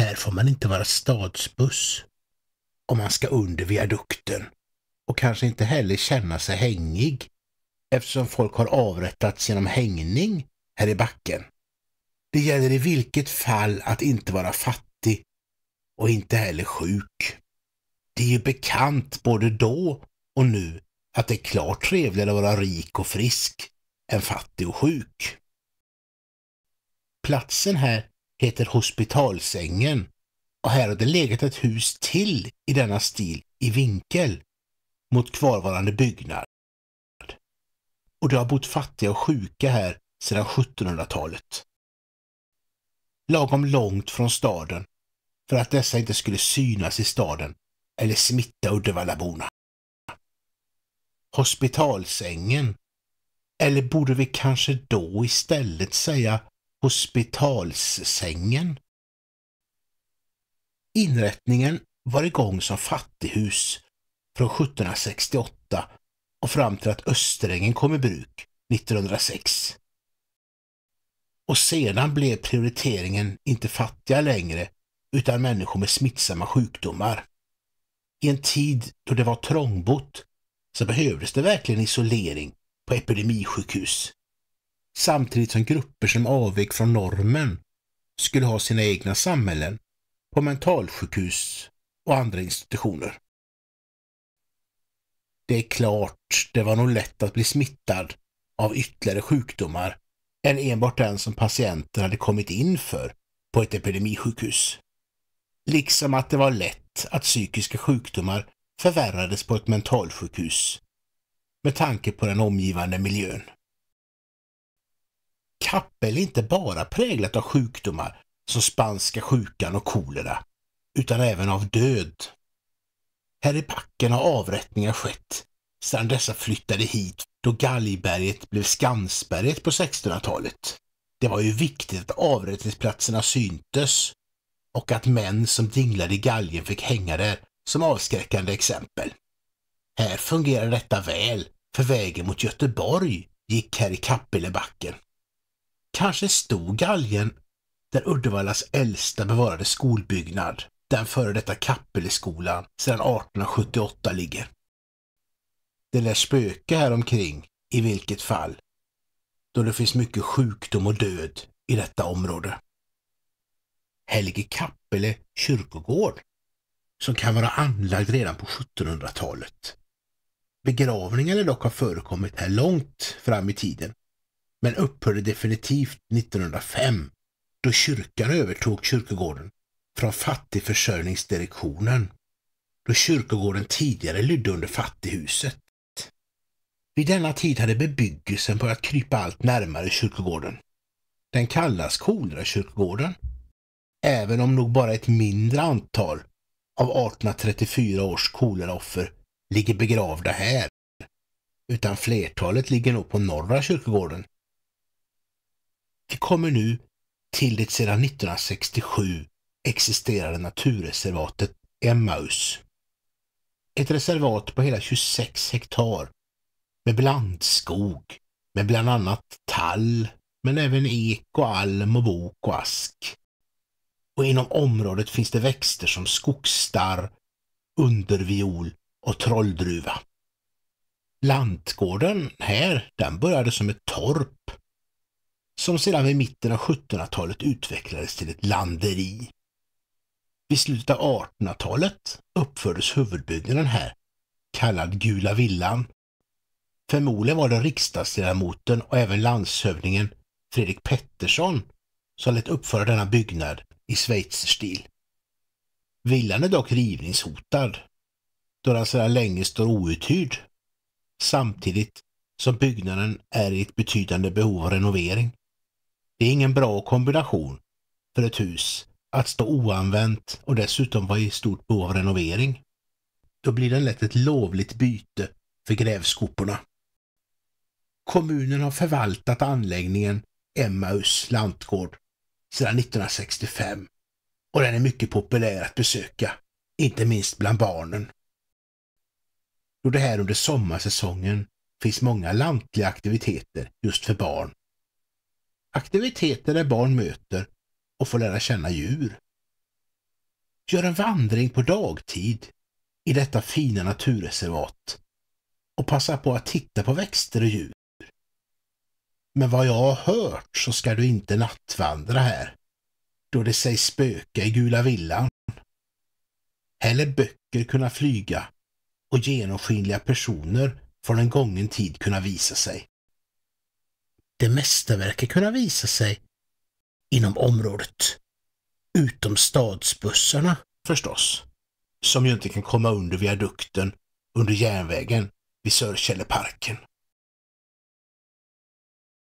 Här får man inte vara stadsbuss om man ska under viadukten och kanske inte heller känna sig hängig eftersom folk har avrättats genom hängning här i backen. Det gäller i vilket fall att inte vara fattig och inte heller sjuk. Det är ju bekant både då och nu att det är klart trevligare att vara rik och frisk än fattig och sjuk. Platsen här heter Hospitalsängen och här har det legat ett hus till i denna stil i vinkel mot kvarvarande byggnad. Och det har bott fattiga och sjuka här sedan 1700-talet. Lagom långt från staden för att dessa inte skulle synas i staden eller smitta Uddevallaborna. Hospitalsängen, eller borde vi kanske då istället säga hospitalssängen. Inrättningen var igång som fattighus från 1768 och fram till att Österängen kom i bruk 1906. Och sedan blev prioriteringen inte fattiga längre utan människor med smittsamma sjukdomar. I en tid då det var trångbott så behövdes det verkligen isolering på epidemisjukhus samtidigt som grupper som avvek från normen skulle ha sina egna samhällen på mentalsjukhus och andra institutioner. Det är klart, det var nog lätt att bli smittad av ytterligare sjukdomar än enbart den som patienten hade kommit in för på ett epidemisjukhus. Liksom att det var lätt att psykiska sjukdomar förvärrades på ett mentalsjukhus med tanke på den omgivande miljön. Kappel är inte bara präglat av sjukdomar som spanska sjukan och kolera, utan även av död. Här i backen har avrättningar skett sedan dessa flyttade hit då Galgberget blev Skansberget på 1600-talet. Det var ju viktigt att avrättningsplatserna syntes och att män som dinglade i galgen fick hänga där som avskräckande exempel. Här fungerade detta väl, för vägen mot Göteborg gick här i Kappelebacken. Kanske stod galgen där Uddevallas äldsta bevarade skolbyggnad, den före detta Kappeleskolan, sedan 1878 ligger. Det lär spöka här omkring i vilket fall, då det finns mycket sjukdom och död i detta område. Helge Kappele kyrkogård, som kan vara anlagd redan på 1700-talet. Begravningar dock har förekommit här långt fram i tiden men upphörde definitivt 1905 då kyrkan övertog kyrkogården från fattigförsörjningsdirektionen då kyrkogården tidigare lydde under fattighuset. Vid denna tid hade bebyggelsen börjat krypa allt närmare kyrkogården. Den kallas Kolrakyrkogården, även om nog bara ett mindre antal av 1834 års koleraoffer ligger begravda här, utan flertalet ligger nog på norra kyrkogården vi kommer nu till det sedan 1967 existerande naturreservatet Emmaus. Ett reservat på hela 26 hektar med blandskog med bland annat tall men även ek och alm och bok och ask. Och inom området finns det växter som skogsstarr, underviol och trolldruva. Lantgården här, den började som ett torp som sedan vid mitten av 1700-talet utvecklades till ett landeri. Vid slutet av 1800-talet uppfördes huvudbyggnaden här, kallad Gula villan. Förmodligen var det riksdagsledamoten och även landshövdingen Fredrik Pettersson som lät uppföra denna byggnad i schweizerstil. Villan är dock rivningshotad då den sedan länge står outhyrd samtidigt som byggnaden är i ett betydande behov av renovering. Det är ingen bra kombination för ett hus att stå oanvänt och dessutom vara i stort behov av renovering. Då blir den lätt ett lovligt byte för grävskoporna. Kommunen har förvaltat anläggningen Emmaus lantgård sedan 1965 och den är mycket populär att besöka, inte minst bland barnen. Då det här under sommarsäsongen finns många lantliga aktiviteter just för barn aktiviteter där barn möter och får lära känna djur. Gör en vandring på dagtid i detta fina naturreservat och passa på att titta på växter och djur. Men vad jag har hört så ska du inte nattvandra här, då det sägs spöka i Gula villan. Heller böcker kunna flyga och genomskinliga personer från en gången tid kunna visa sig. Det mesta verkar kunna visa sig inom området. Utom stadsbussarna förstås, som ju inte kan komma under viadukten under järnvägen vid Sörkälleparken.